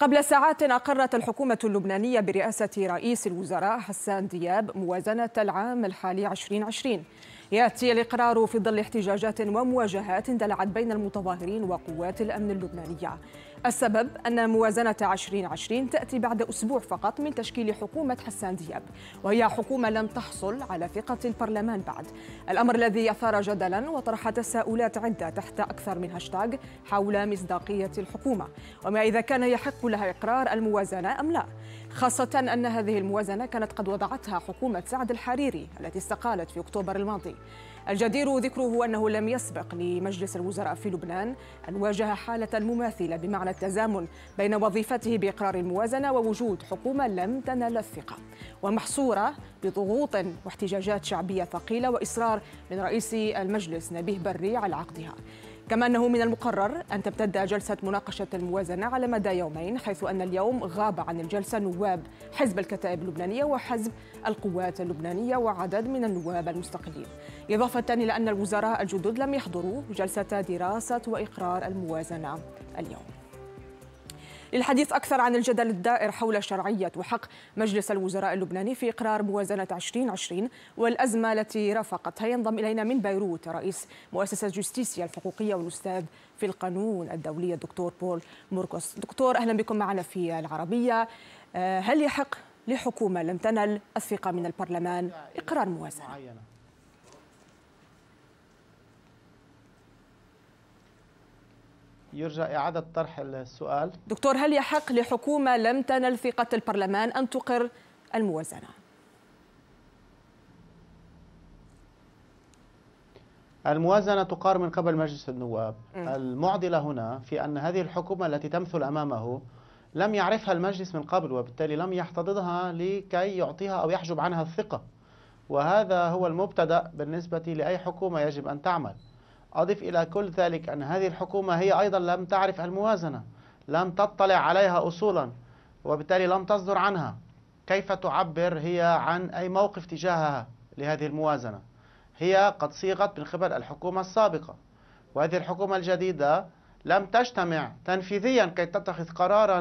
قبل ساعات أقرت الحكومة اللبنانية برئاسة رئيس الوزراء حسان دياب موازنة العام الحالي 2020 يأتي الإقرار في ظل احتجاجات ومواجهات اندلعت بين المتظاهرين وقوات الأمن اللبنانية السبب أن موازنة 2020 تأتي بعد أسبوع فقط من تشكيل حكومة حسان دياب وهي حكومة لم تحصل على ثقة البرلمان بعد الأمر الذي أثار جدلا وطرح تساؤلات عدة تحت أكثر من هاشتاغ حول مصداقية الحكومة وما إذا كان يحق لها إقرار الموازنة أم لا خاصة أن هذه الموازنة كانت قد وضعتها حكومة سعد الحريري التي استقالت في أكتوبر الماضي الجدير ذكره أنه لم يسبق لمجلس الوزراء في لبنان أن واجه حالة مماثلة بمعنى التزامن بين وظيفته بإقرار الموازنة ووجود حكومة لم تنل الثقة ومحصورة بضغوط واحتجاجات شعبية ثقيلة وإصرار من رئيس المجلس نبيه بري على عقدها كما أنه من المقرر أن تمتد جلسة مناقشة الموازنة على مدى يومين حيث أن اليوم غاب عن الجلسة نواب حزب الكتائب اللبنانية وحزب القوات اللبنانية وعدد من النواب المستقلين إضافة إلى أن الوزراء الجدد لم يحضروا جلسة دراسة وإقرار الموازنة اليوم للحديث أكثر عن الجدل الدائر حول شرعية وحق مجلس الوزراء اللبناني في إقرار موازنة 2020 والأزمة التي رافقتها ينضم إلينا من بيروت رئيس مؤسسة جوستيسيا الحقوقية والأستاذ في القانون الدولي الدكتور بول موركوس دكتور أهلا بكم معنا في العربية آه، هل يحق لحكومة لم تنل الثقة من البرلمان إقرار موازنة؟ يرجى إعادة طرح السؤال دكتور هل يحق لحكومة لم تنل ثقة البرلمان أن تقر الموازنة؟ الموازنة تقار من قبل مجلس النواب م. المعضلة هنا في أن هذه الحكومة التي تمثل أمامه لم يعرفها المجلس من قبل وبالتالي لم يحتضنها لكي يعطيها أو يحجب عنها الثقة وهذا هو المبتدأ بالنسبة لأي حكومة يجب أن تعمل أضف إلى كل ذلك أن هذه الحكومة هي أيضا لم تعرف الموازنة لم تطلع عليها أصولا وبالتالي لم تصدر عنها كيف تعبر هي عن أي موقف تجاهها لهذه الموازنة هي قد صيغت من قبل الحكومة السابقة وهذه الحكومة الجديدة لم تجتمع تنفيذيا كي تتخذ قرارا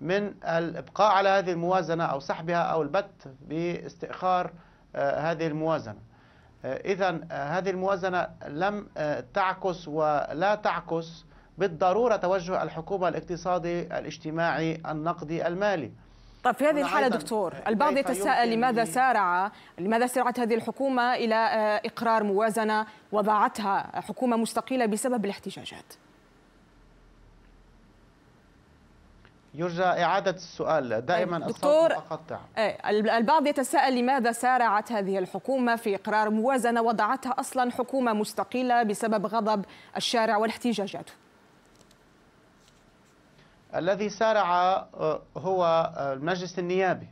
من الإبقاء على هذه الموازنة أو سحبها أو البت باستئخار آه، هذه الموازنة آه، إذا آه، هذه الموازنة لم آه، تعكس ولا تعكس بالضرورة توجه الحكومة الاقتصادي الاجتماعي النقدي المالي طب في هذه الحالة دكتور البعض يتساءل لماذا سارع لماذا سرعت هذه الحكومة إلى إقرار موازنة وضعتها حكومة مستقلة بسبب الاحتجاجات يرجى إعادة السؤال دائما طيب، دكتور مقطع البعض يتساءل لماذا سارعت هذه الحكومة في إقرار موازنة وضعتها أصلا حكومة مستقلة بسبب غضب الشارع والاحتجاجات الذي سارع آه، هو آه، المجلس النيابي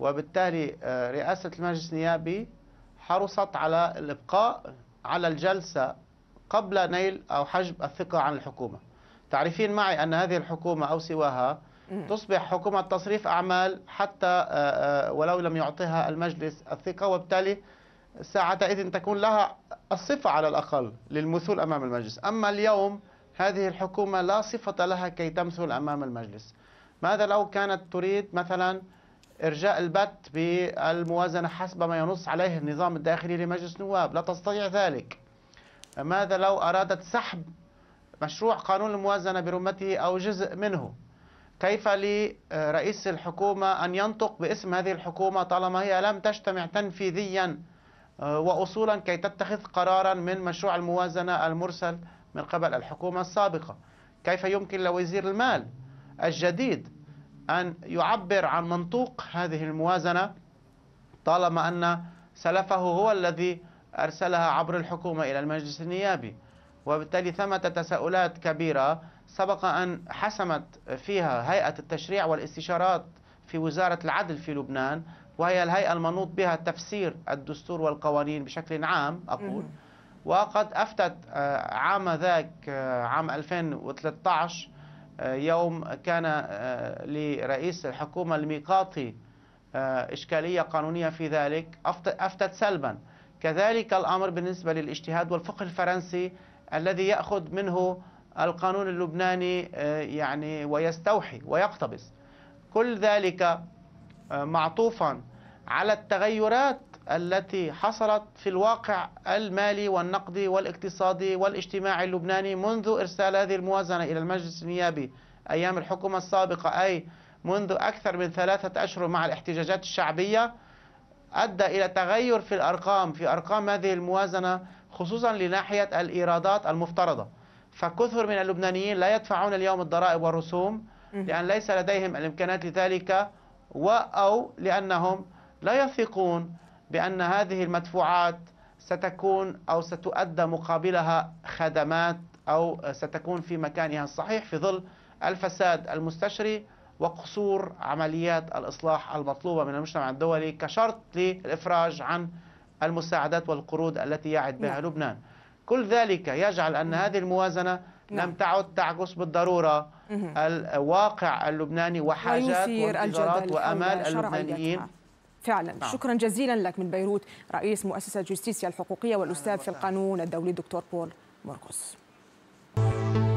وبالتالي آه، رئاسة المجلس النيابي حرصت على الإبقاء على الجلسة قبل نيل أو حجب الثقة عن الحكومة تعرفين معي أن هذه الحكومة أو سواها تصبح حكومة تصريف أعمال حتى آه، آه، ولو لم يعطيها المجلس الثقة وبالتالي ساعتئذ تكون لها الصفة على الأقل للمثول أمام المجلس أما اليوم هذه الحكومة لا صفة لها كي تمثل أمام المجلس ماذا لو كانت تريد مثلا إرجاء البت بالموازنة حسب ما ينص عليه النظام الداخلي لمجلس النواب لا تستطيع ذلك ماذا لو أرادت سحب مشروع قانون الموازنة برمته أو جزء منه كيف لرئيس الحكومة أن ينطق باسم هذه الحكومة طالما هي لم تجتمع تنفيذيا آه، وأصولا كي تتخذ قرارا من مشروع الموازنة المرسل من قبل الحكومة السابقة كيف يمكن لوزير المال الجديد أن يعبر عن منطوق هذه الموازنة طالما أن سلفه هو الذي أرسلها عبر الحكومة إلى المجلس النيابي وبالتالي ثمة تساؤلات كبيرة سبق أن حسمت فيها هيئة التشريع والاستشارات في وزارة العدل في لبنان وهي الهيئة المنوط بها تفسير الدستور والقوانين بشكل عام أقول وقد أفتت آه، عام ذاك آه، عام 2013 آه، يوم كان لرئيس الحكومة الميقاطي إشكالية قانونية في ذلك أفتت سلبا كذلك الأمر بالنسبة للاجتهاد والفقه الفرنسي الذي يأخذ منه القانون اللبناني آه، يعني ويستوحي ويقتبس كل ذلك آه، معطوفا على التغيرات التي حصلت في الواقع المالي والنقدي والاقتصادي والاجتماعي اللبناني منذ إرسال هذه الموازنة إلى المجلس النيابي أيام الحكومة السابقة أي منذ أكثر من ثلاثة أشهر مع الاحتجاجات الشعبية أدى إلى تغير في الأرقام في أرقام هذه الموازنة خصوصا لناحية الإيرادات المفترضة فكثر من اللبنانيين لا يدفعون اليوم الضرائب والرسوم لأن ليس لديهم الإمكانات لذلك أو لأنهم لا يثقون بأن هذه المدفوعات ستكون أو ستؤدى مقابلها خدمات أو ستكون في مكانها الصحيح في ظل الفساد المستشري وقصور عمليات الإصلاح المطلوبة من المجتمع الدولي كشرط للإفراج عن المساعدات والقروض التي يعد بها نعم. لبنان كل ذلك يجعل أن هذه الموازنة نعم. لم تعد تعكس بالضرورة مم. الواقع اللبناني وحاجات وانتظارات وأمال اللبنانيين فعلا نعم. شكرا جزيلا لك من بيروت رئيس مؤسسة جوستيسيا الحقوقية والأستاذ في القانون الدولي الدكتور بول مرقس